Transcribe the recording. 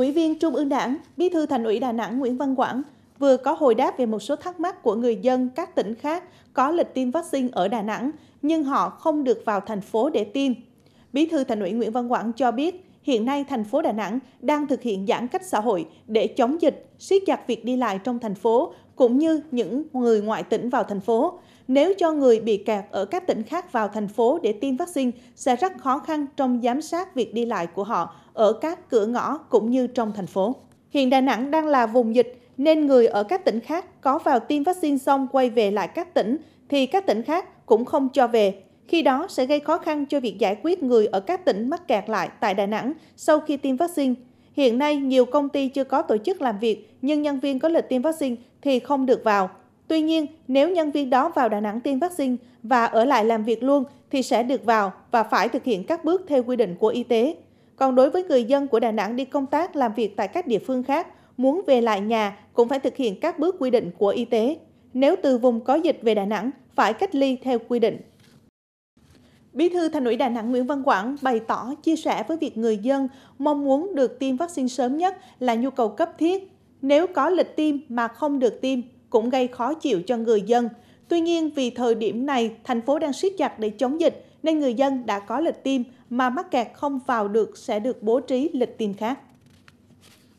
Ủy viên Trung ương Đảng, Bí thư Thành ủy Đà Nẵng Nguyễn Văn Quảng vừa có hồi đáp về một số thắc mắc của người dân các tỉnh khác có lịch tiêm vaccine ở Đà Nẵng, nhưng họ không được vào thành phố để tiêm. Bí thư Thành ủy Nguyễn Văn Quảng cho biết, hiện nay thành phố Đà Nẵng đang thực hiện giãn cách xã hội để chống dịch, siết chặt việc đi lại trong thành phố, cũng như những người ngoại tỉnh vào thành phố. Nếu cho người bị kẹt ở các tỉnh khác vào thành phố để tiêm vaccine, sẽ rất khó khăn trong giám sát việc đi lại của họ ở các cửa ngõ cũng như trong thành phố. Hiện Đà Nẵng đang là vùng dịch, nên người ở các tỉnh khác có vào tiêm vaccine xong quay về lại các tỉnh, thì các tỉnh khác cũng không cho về. Khi đó sẽ gây khó khăn cho việc giải quyết người ở các tỉnh mắc kẹt lại tại Đà Nẵng sau khi tiêm vaccine. Hiện nay, nhiều công ty chưa có tổ chức làm việc, nhưng nhân viên có lịch tiêm vaccine thì không được vào. Tuy nhiên, nếu nhân viên đó vào Đà Nẵng tiêm vaccine và ở lại làm việc luôn thì sẽ được vào và phải thực hiện các bước theo quy định của y tế. Còn đối với người dân của Đà Nẵng đi công tác làm việc tại các địa phương khác, muốn về lại nhà cũng phải thực hiện các bước quy định của y tế. Nếu từ vùng có dịch về Đà Nẵng, phải cách ly theo quy định. Bí thư Thành ủy Đà Nẵng Nguyễn Văn Quảng bày tỏ chia sẻ với việc người dân mong muốn được tiêm vaccine sớm nhất là nhu cầu cấp thiết. Nếu có lịch tiêm mà không được tiêm cũng gây khó chịu cho người dân. Tuy nhiên, vì thời điểm này thành phố đang siết chặt để chống dịch, nên người dân đã có lịch tiêm mà mắc kẹt không vào được sẽ được bố trí lịch tiêm khác.